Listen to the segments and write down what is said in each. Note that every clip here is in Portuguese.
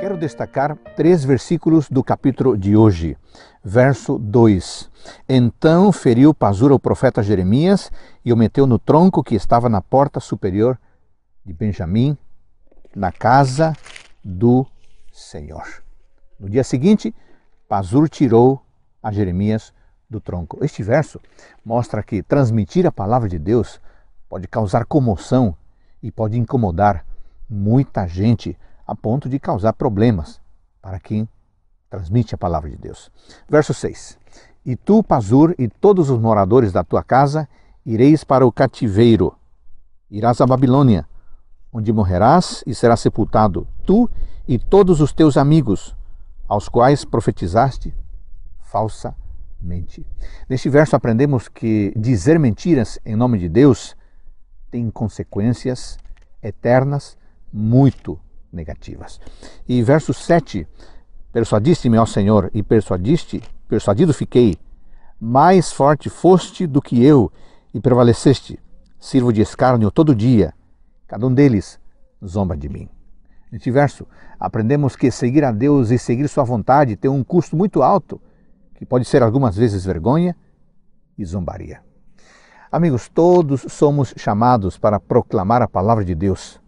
Quero destacar três versículos do capítulo de hoje. Verso 2: Então feriu Pazura o profeta Jeremias e o meteu no tronco que estava na porta superior de Benjamim, na casa do Senhor. No dia seguinte, Pazur tirou a Jeremias do tronco. Este verso mostra que transmitir a palavra de Deus pode causar comoção e pode incomodar muita gente a ponto de causar problemas para quem transmite a palavra de Deus. Verso 6: E tu, Pazur, e todos os moradores da tua casa, ireis para o cativeiro, irás à Babilônia, onde morrerás e serás sepultado, tu e todos os teus amigos, aos quais profetizaste falsamente. Neste verso aprendemos que dizer mentiras em nome de Deus tem consequências eternas muito negativas. E verso 7, persuadiste-me ao Senhor e persuadiste, persuadido fiquei, mais forte foste do que eu e prevaleceste. Sirvo de escárnio todo dia, cada um deles zomba de mim. Neste verso, aprendemos que seguir a Deus e seguir Sua vontade tem um custo muito alto, que pode ser algumas vezes vergonha e zombaria. Amigos, todos somos chamados para proclamar a palavra de Deus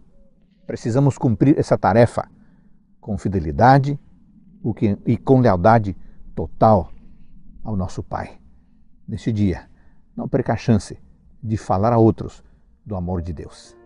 Precisamos cumprir essa tarefa com fidelidade e com lealdade total ao nosso Pai. Neste dia, não perca a chance de falar a outros do amor de Deus.